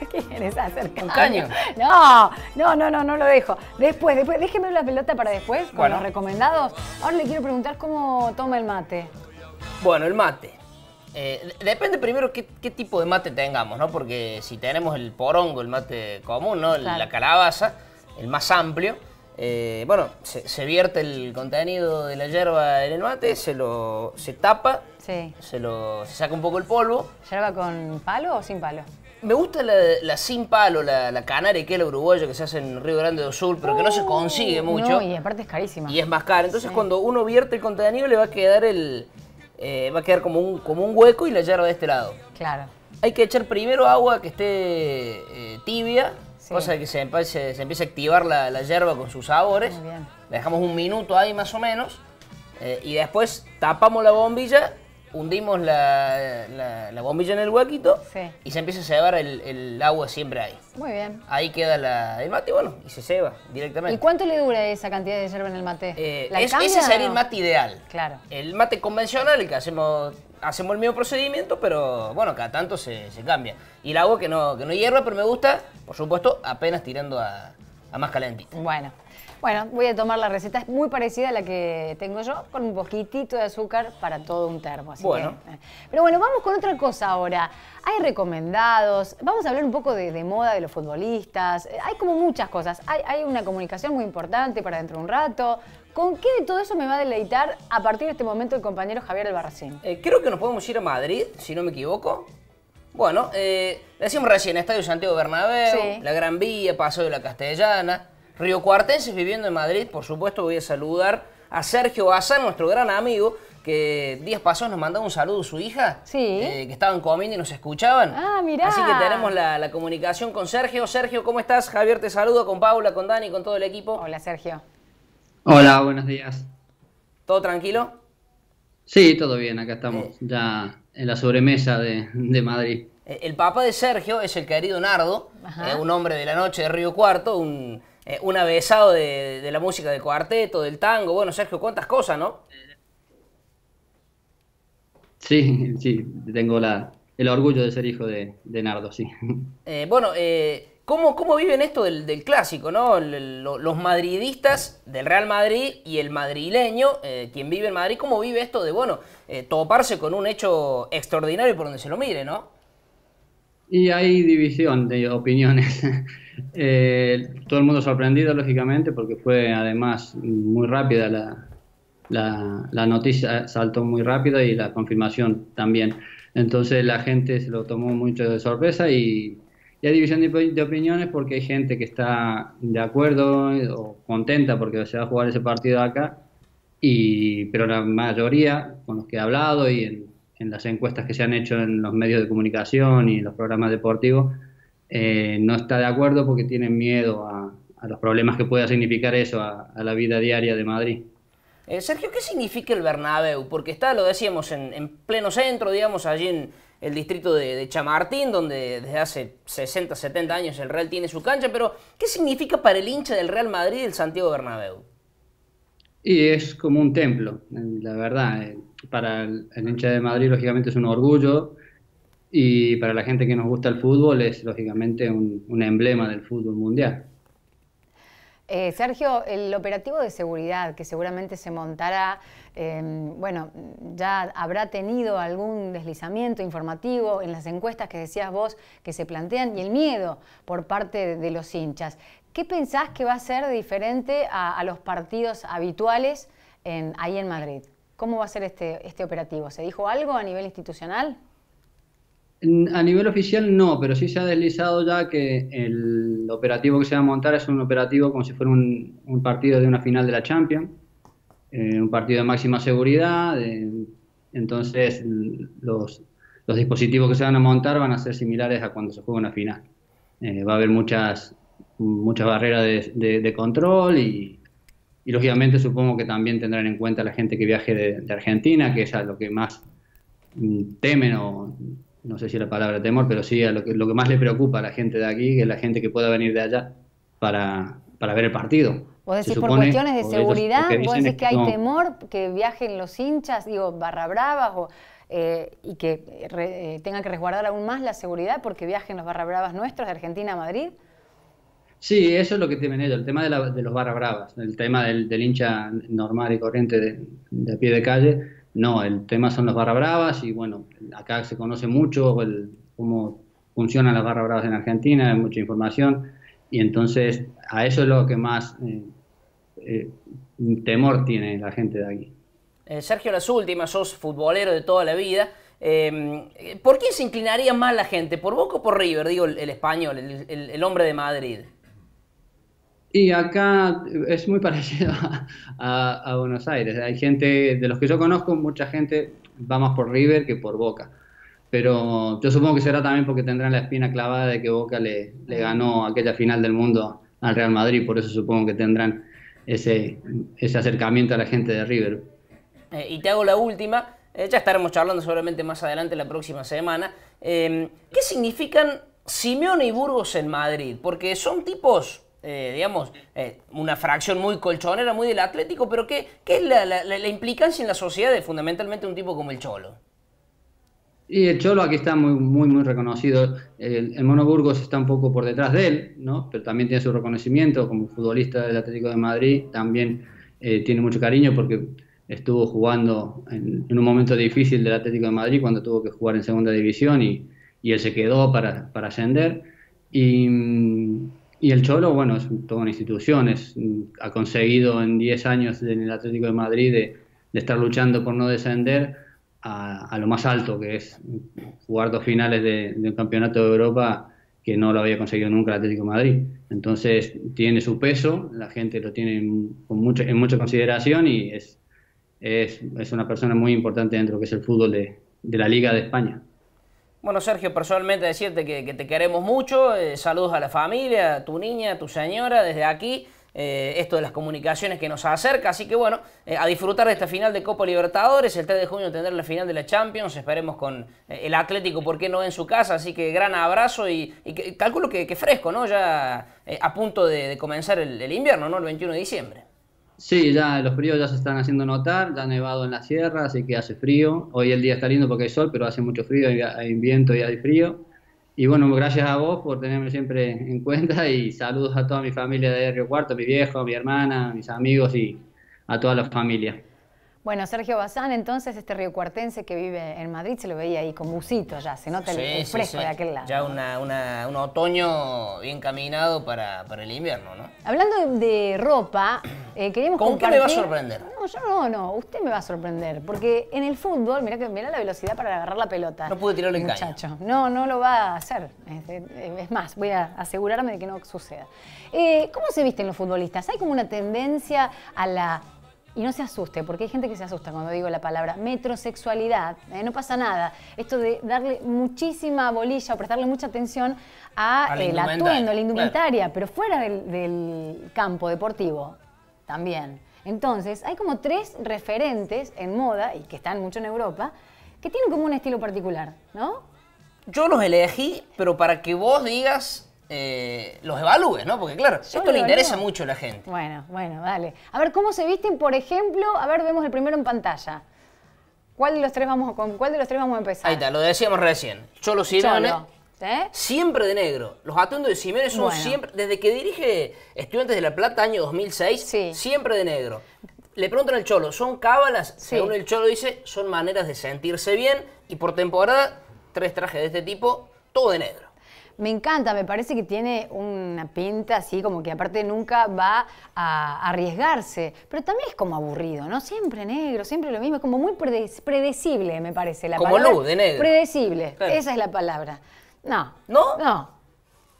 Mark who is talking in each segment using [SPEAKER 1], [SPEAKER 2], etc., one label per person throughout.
[SPEAKER 1] ¿Quieres hacer caño? caño? No, no, no, no, no lo dejo. Después, después, déjeme la pelota para después, con los recomendados. Ahora le quiero preguntar cómo toma el mate.
[SPEAKER 2] Bueno, el mate. Eh, depende primero qué, tipo de mate tengamos, ¿no? Porque si tenemos el porongo, el mate común, ¿no? La calabaza, el más amplio. Eh, bueno, se, vierte el contenido de la hierba en el mate, se lo se tapa, se lo saca un poco el polvo.
[SPEAKER 1] ¿Yerba con palo o sin palo?
[SPEAKER 2] me gusta la, sin palo, la, canaria que es la que se hace en Río Grande do Sur, pero que no se consigue uh, mucho. No, y
[SPEAKER 1] aparte es carísima. Y es más cara. Entonces cuando
[SPEAKER 2] uno vierte el contenido le va a quedar el. Eh, va a quedar como un, como un hueco y la hierba de este lado. Claro. Hay que echar primero agua que esté eh, tibia, cosa que se empiece, se a activar la, la hierba con sus sabores. Muy bien. dejamos un minuto ahí más o menos. Eh, y después tapamos la bombilla hundimos la, la, bombilla en el huequito y se empieza a cebar el, el, agua siempre ahí. Muy bien. Ahí queda el mate, bueno, y se ceba directamente. ¿Y
[SPEAKER 1] cuánto le dura esa cantidad de hierba en el mate? Eh, es, ese sería el mate
[SPEAKER 2] ideal. Claro. El mate convencional, el que hacemos hacemos el mismo procedimiento, pero bueno, cada tanto se, cambia. Y el agua que no, que no hierva, pero me gusta, por supuesto, apenas tirando a, a más calentito. Bueno,
[SPEAKER 1] bueno, voy a tomar la receta, es muy parecida a la que tengo yo, con un poquitito de azúcar para todo un termo. Así bueno. Eh. Pero bueno, vamos con otra cosa ahora. Hay recomendados, vamos a hablar un poco de, moda de los futbolistas, eh, hay como muchas cosas. Hay, una comunicación muy importante para dentro de un rato, ¿Con qué de todo eso me va a deleitar a partir de este momento el compañero Javier Albarracín? Eh, creo que nos
[SPEAKER 2] podemos ir a Madrid, si no me equivoco. Bueno, eh, decíamos recién Estadio Santiago Bernabéu, la Gran Vía, Paso de la Castellana. Río Cuartenses viviendo en Madrid, por supuesto voy a saludar a Sergio Asa, nuestro gran amigo, que días pasados nos mandaba un saludo a su hija, sí. Eh, que estaban comiendo y nos escuchaban.
[SPEAKER 1] Ah, mira, Así que tenemos
[SPEAKER 2] la, comunicación con Sergio. Sergio, ¿cómo estás? Javier te saludo con Paula, con Dani, con todo el equipo. Hola, Sergio.
[SPEAKER 3] Hola, buenos días.
[SPEAKER 2] ¿Todo tranquilo?
[SPEAKER 3] Sí, todo bien, acá estamos eh. ya en la sobremesa de, Madrid.
[SPEAKER 2] Eh, el papá de Sergio es el querido Nardo, un hombre de la noche de Río Cuarto, un eh, un avesado de, la música del cuarteto, del tango. Bueno, Sergio, cuántas cosas, ¿no?
[SPEAKER 3] Sí, sí, tengo el orgullo de ser hijo de, Nardo, sí.
[SPEAKER 2] Eh, bueno, eh, ¿cómo, viven esto del, clásico, no? los madridistas del Real Madrid y el madrileño, quien vive en Madrid, ¿cómo vive esto de, bueno, toparse con un hecho extraordinario por donde se lo mire, ¿no?
[SPEAKER 3] Y hay división de opiniones. Eh, todo el mundo sorprendido, lógicamente, porque fue además muy rápida la, la, noticia, saltó muy rápida y la confirmación también. Entonces la gente se lo tomó mucho de sorpresa y, hay división de, opiniones porque hay gente que está de acuerdo eh, o contenta porque se va a jugar ese partido acá, y, pero la mayoría con los que he hablado y en en las encuestas que se han hecho en los medios de comunicación y en los programas deportivos, eh, no está de acuerdo porque tiene miedo a, los problemas que pueda significar eso a, la vida diaria de Madrid.
[SPEAKER 2] Eh, Sergio, ¿qué significa el Bernabéu? Porque está, lo decíamos, en, pleno centro, digamos, allí en el distrito de, de, Chamartín, donde desde hace 60, 70 años el Real tiene su cancha, pero ¿qué significa para el hincha del Real Madrid el Santiago Bernabéu?
[SPEAKER 3] Y es como un templo, la verdad. Eh, para el, hincha de Madrid, lógicamente, es un orgullo. Y para la gente que nos gusta el fútbol, es lógicamente un, emblema del fútbol mundial.
[SPEAKER 1] Eh, Sergio, el operativo de seguridad que seguramente se montará, em, bueno, ya habrá tenido algún deslizamiento informativo en las encuestas que decías vos que se plantean y el miedo por parte de los hinchas. ¿Qué pensás que va a ser diferente a, a los partidos habituales en, ahí en Madrid? ¿Cómo va a ser este, este operativo? ¿Se dijo algo a nivel institucional?
[SPEAKER 3] A nivel oficial no, pero sí se ha deslizado ya que el operativo que se va a montar es un operativo como si fuera un, partido de una final de la Champions, eh, un partido de máxima seguridad, eh, entonces los, los, dispositivos que se van a montar van a ser similares a cuando se juega una final. Eh, va a haber muchas, muchas barreras de control y, y lógicamente supongo que también tendrán en cuenta la gente que viaje de, Argentina, que es a lo que más mm, temen o no sé si la palabra temor, pero sí a lo que, más le preocupa a la gente de aquí, que es la gente que pueda venir de allá para, ver el partido.
[SPEAKER 1] Vos decís, por cuestiones de seguridad, que vos decís que hay temor que viajen los hinchas, digo, barra bravas, o, eh, y que eh, eh, tengan que resguardar aún más la seguridad porque viajen los barra bravas nuestros de Argentina a Madrid.
[SPEAKER 3] Sí, eso es lo que tienen ellos, el tema de, los barra bravas, el tema del, hincha normal y corriente de, pie de calle. No, el tema son los barra bravas y bueno, acá se conoce mucho cómo funcionan las barra bravas en Argentina, hay mucha información y entonces a eso es lo que más eh, eh, temor tiene la gente de aquí.
[SPEAKER 2] Eh, Sergio, las últimas, sos futbolero de toda la vida. Em, ¿Por quién se inclinaría más la gente? ¿Por Boca o por River? Digo, el, español, el hombre de Madrid.
[SPEAKER 3] Y acá es muy parecido a, Buenos Aires. Hay gente, de los que yo conozco, mucha gente va más por River que por Boca. Pero yo supongo que será también porque tendrán la espina clavada de que Boca le, ganó aquella final del mundo al Real Madrid. Por eso supongo que tendrán ese, ese acercamiento a la gente de River.
[SPEAKER 2] Eh, y te hago la última. Eh, ya estaremos charlando seguramente más adelante la próxima semana. Eh, ¿Qué significan Simeone y Burgos en Madrid? Porque son tipos eh, digamos, eh, una fracción muy colchonera, muy del Atlético, pero ¿qué, qué es la, la, implicancia en la sociedad de fundamentalmente un tipo como el Cholo?
[SPEAKER 3] Y el Cholo aquí está muy, muy, muy reconocido. El, Mono Burgos está un poco por detrás de él, ¿no? Pero también tiene su reconocimiento como futbolista del Atlético de Madrid. También eh, tiene mucho cariño porque estuvo jugando en, en, un momento difícil del Atlético de Madrid cuando tuvo que jugar en segunda división y, y él se quedó para, para ascender. Y y el Cholo, bueno, es toda una institución, mm, ha conseguido en 10 años en el Atlético de Madrid de, estar luchando por no descender a, lo más alto, que es jugar dos finales de, un campeonato de Europa que no lo había conseguido nunca el Atlético de Madrid. Entonces tiene su peso, la gente lo tiene mucho, en mucha consideración y es, es, una persona muy importante dentro que es el fútbol de la Liga de España.
[SPEAKER 2] Bueno, Sergio, personalmente decirte que, te queremos mucho. Eh, saludos a la familia, a tu niña, a tu señora, desde aquí. Eh, esto de las comunicaciones que nos acerca. Así que bueno, eh, a disfrutar de esta final de Copa Libertadores. El 3 de junio tendrá la final de la Champions. Esperemos con el Atlético, ¿por qué no en su casa? Así que gran abrazo y, y que, calculo que, fresco, ¿no? Ya a punto de, comenzar el, el invierno, ¿no? El 21 de diciembre.
[SPEAKER 3] Sí, ya los fríos ya se están haciendo notar, ya ha nevado en la sierra, así que hace frío. Hoy el día está lindo porque hay sol, pero hace mucho frío, hay, viento y hay frío. Y bueno, gracias a vos por tenerme siempre en cuenta y saludos a toda mi familia de Río Cuarto, mi viejo, mi hermana, mis amigos y a
[SPEAKER 1] toda la familia. Bueno, Sergio Bazán, entonces este río Cuartense que vive en Madrid, se lo veía ahí con busito ya, se nota el, fresco de aquel lado. Ya un otoño
[SPEAKER 2] bien caminado para, el invierno, ¿no?
[SPEAKER 1] Hablando de, ropa, eh, queríamos ¿Con qué me va a sorprender? No, yo no, no, usted me va a sorprender, porque en el fútbol, mira que, mirá la velocidad para agarrar la pelota. No pude tirarle el Muchacho, no, no lo va a hacer. Es, más, voy a asegurarme de que no suceda. Eh, ¿Cómo se visten los futbolistas? ¿Hay como una tendencia a la y no se asuste, porque hay gente que se asusta cuando digo la palabra metrosexualidad. ¿eh? no pasa nada. Esto de darle muchísima bolilla o prestarle mucha atención a, atuendo, a la eh, indumentaria, pero fuera del campo deportivo también. Entonces, hay como tres referentes en moda, y que están mucho en Europa, que tienen como un estilo particular, ¿no?
[SPEAKER 2] Yo los elegí, pero para que vos digas eh, los evalúes, ¿no? Porque claro, esto le interesa mucho a la gente.
[SPEAKER 1] Bueno, bueno, dale. A ver, ¿cómo se visten, por ejemplo? A ver, vemos el primero en pantalla. ¿Cuál de los tres vamos, con cuál de los tres vamos a empezar? Ahí
[SPEAKER 2] está, lo decíamos recién. Cholo siempre de negro. Los atuendos de Simeone son siempre, desde que dirige Estudiantes de La Plata, año 2006, siempre de negro. Le preguntan al Cholo, ¿son cábalas? Según el Cholo dice, son maneras de sentirse bien y por temporada, tres trajes de este tipo, todo de negro.
[SPEAKER 1] Me encanta, me parece que tiene una pinta así, como que aparte nunca va a arriesgarse. Pero también es como aburrido, ¿no? Siempre negro, siempre lo mismo. Es como muy predecible, me parece la palabra. Como luz de negro. Predecible, esa es la palabra. No. ¿No? No.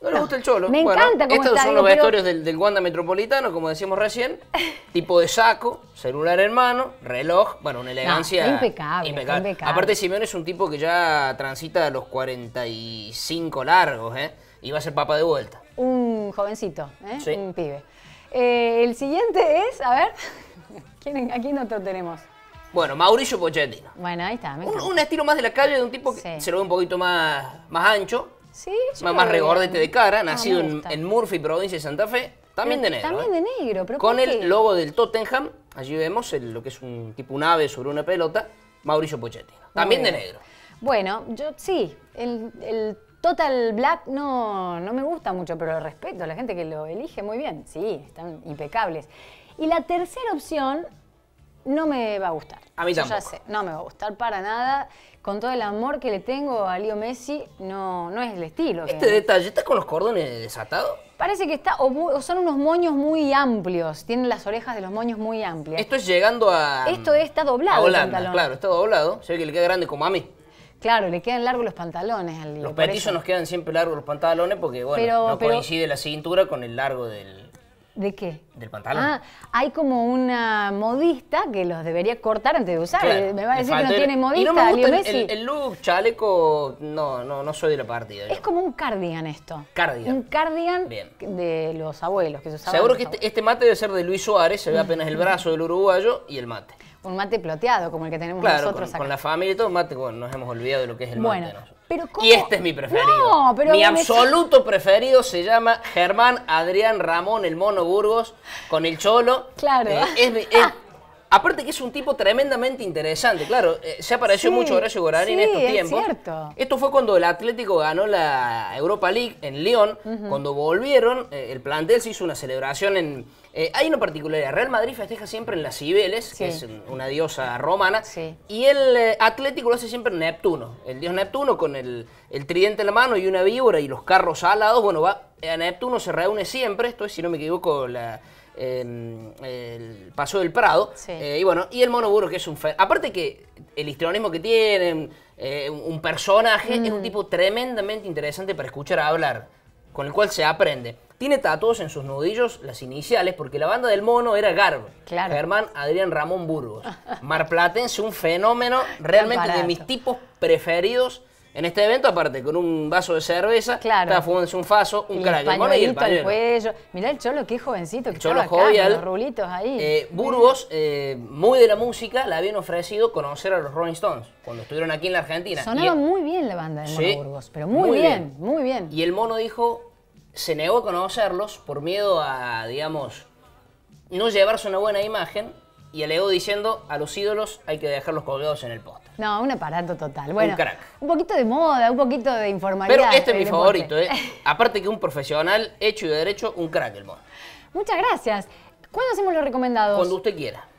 [SPEAKER 2] No le gusta el cholo. Me encanta cómo Estos son los vestuarios del, Wanda Metropolitano, como decíamos recién. Tipo de saco, celular en mano, reloj. Bueno, una elegancia
[SPEAKER 1] impecable, Aparte,
[SPEAKER 2] Simeón es un tipo que ya transita los 45 largos, ¿eh? Y va a ser papa de vuelta.
[SPEAKER 1] Un jovencito, ¿eh? Un pibe. Eh, el siguiente es, a ver, ¿a quién otro tenemos?
[SPEAKER 2] Bueno, Mauricio Pochettino.
[SPEAKER 1] Bueno, ahí está. un, estilo más de la
[SPEAKER 2] calle, de un tipo que se lo ve un poquito más, más ancho Sí, Mamá regordete de cara, ah, nacido en, Murphy, provincia de Santa Fe, también de negro. También ¿eh?
[SPEAKER 1] de negro, pero Con el logo del
[SPEAKER 2] Tottenham, allí vemos lo que es un tipo un ave sobre una pelota, Mauricio Pochettino, también de negro.
[SPEAKER 1] Bueno, yo sí, el, Total Black no, no me gusta mucho, pero lo respeto, la gente que lo elige muy bien, sí, están impecables. Y la tercera opción no me va a gustar. A mí tampoco. ya sé, no me va a gustar para nada. Con todo el amor que le tengo a Leo Messi, no, no es el estilo. ¿Este
[SPEAKER 2] detalle está con los cordones
[SPEAKER 1] desatados? Parece que está, o, son unos moños muy amplios, tienen las orejas de los moños muy amplias. Esto
[SPEAKER 2] es llegando a... Esto está doblado. A claro, está doblado. Se ve que le queda grande como a mí.
[SPEAKER 1] Claro, le quedan largos los pantalones al Los petizos nos
[SPEAKER 2] quedan siempre largos los pantalones porque, bueno, no coincide la cintura con el largo del... ¿De qué? Del pantalón. Ah,
[SPEAKER 1] hay como una modista que los debería cortar antes de usar. me va a decir que no tiene modista. Y no me el,
[SPEAKER 2] look chaleco, no, no, no soy de la partida. Es
[SPEAKER 1] como un cardigan esto. Cardigan. Un cardigan de los abuelos que se Seguro que
[SPEAKER 2] este, este, mate debe ser de Luis Suárez, se ve apenas el brazo del uruguayo y el mate
[SPEAKER 1] un mate ploteado como el que tenemos nosotros con, con
[SPEAKER 2] la familia y todo, mate, bueno, nos hemos olvidado de lo que es el bueno, mate. Pero Y este es mi preferido. mi absoluto preferido se llama Germán Adrián Ramón, el mono Burgos, con el cholo. Claro. Eh, aparte que es un tipo tremendamente interesante, claro, eh, se apareció mucho Horacio Guarani en estos tiempos. cierto. Esto fue cuando el Atlético ganó la Europa League en Lyon, cuando volvieron, eh, el plantel se hizo una celebración en, eh, hay una particularidad. Real Madrid festeja siempre en las Cibeles, que es una diosa romana, y el eh, Atlético lo hace siempre en Neptuno. El dios Neptuno con el, tridente en la mano y una víbora y los carros alados. Bueno, va a Neptuno se reúne siempre, esto es, si no me equivoco, el Paso del Prado. Eh, y bueno, y el Monoburo, que es un... Aparte que el histrionismo que tienen, un personaje, es un mm. tipo tremendamente interesante para escuchar hablar, con el cual se aprende. Tiene tatuados en sus nudillos las iniciales, porque la banda del mono era Garb. Germán Adrián Ramón Burgos. Marplatense, un fenómeno realmente de mis tipos preferidos en este evento, aparte, con un vaso de cerveza, claro. estaba un faso, un crack y el
[SPEAKER 1] Mirá el Cholo, qué jovencito Cholo estaba acá, jovial. ahí. Eh, Burgos,
[SPEAKER 2] eh, muy de la música, le habían ofrecido conocer a los Rolling Stones cuando estuvieron aquí en la Argentina. Sonaba
[SPEAKER 1] muy bien la banda de Burgos, pero muy, bien,
[SPEAKER 2] muy bien. Y el Mono dijo, se negó a conocerlos por miedo a, digamos, no llevarse una buena imagen y alegó diciendo a los ídolos hay que dejarlos colgados en el post.
[SPEAKER 1] No, un aparato total. Bueno, un crack. Un poquito de moda, un poquito de informalidad. Pero este es mi favorito, ¿eh?
[SPEAKER 2] Aparte que un profesional hecho y de derecho, un crack el mono.
[SPEAKER 1] Muchas gracias. ¿Cuándo hacemos los recomendados? Cuando usted quiera.